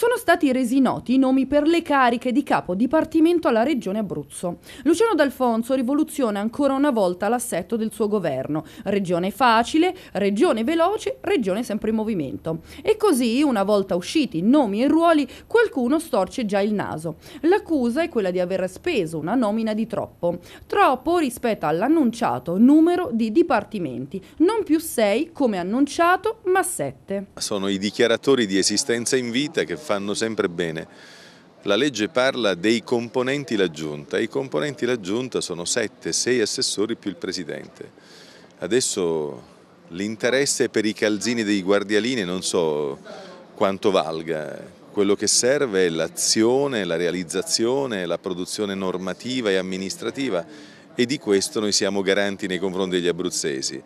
sono stati resi noti i nomi per le cariche di capo dipartimento alla Regione Abruzzo. Luciano D'Alfonso rivoluziona ancora una volta l'assetto del suo governo. Regione facile, regione veloce, regione sempre in movimento. E così, una volta usciti nomi e ruoli, qualcuno storce già il naso. L'accusa è quella di aver speso una nomina di troppo. Troppo rispetto all'annunciato numero di dipartimenti, non più sei come annunciato, ma sette. Sono i dichiaratori di esistenza in vita che fanno sempre bene. La legge parla dei componenti la giunta e i componenti la giunta sono sette, sei assessori più il presidente. Adesso l'interesse per i calzini dei guardialini non so quanto valga, quello che serve è l'azione, la realizzazione, la produzione normativa e amministrativa e di questo noi siamo garanti nei confronti degli abruzzesi.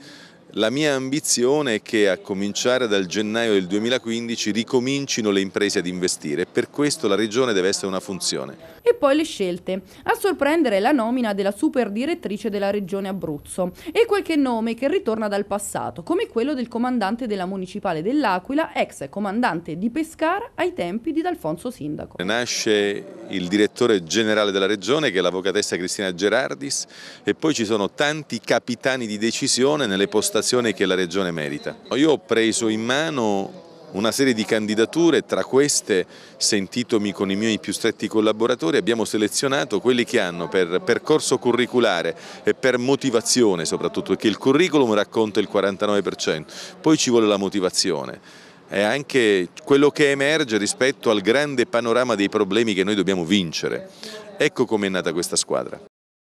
La mia ambizione è che a cominciare dal gennaio del 2015 ricomincino le imprese ad investire, per questo la regione deve essere una funzione. E poi le scelte. A sorprendere la nomina della super direttrice della regione Abruzzo e qualche nome che ritorna dal passato, come quello del comandante della municipale dell'Aquila, ex comandante di Pescara ai tempi di D'Alfonso Sindaco. Nasce il direttore generale della regione che è l'avvocatessa Cristina Gerardis e poi ci sono tanti capitani di decisione nelle postazioni valutazione che la Regione merita. Io ho preso in mano una serie di candidature, tra queste sentitomi con i miei più stretti collaboratori abbiamo selezionato quelli che hanno per percorso curriculare e per motivazione soprattutto, perché il curriculum racconta il 49%, poi ci vuole la motivazione è anche quello che emerge rispetto al grande panorama dei problemi che noi dobbiamo vincere. Ecco com'è nata questa squadra.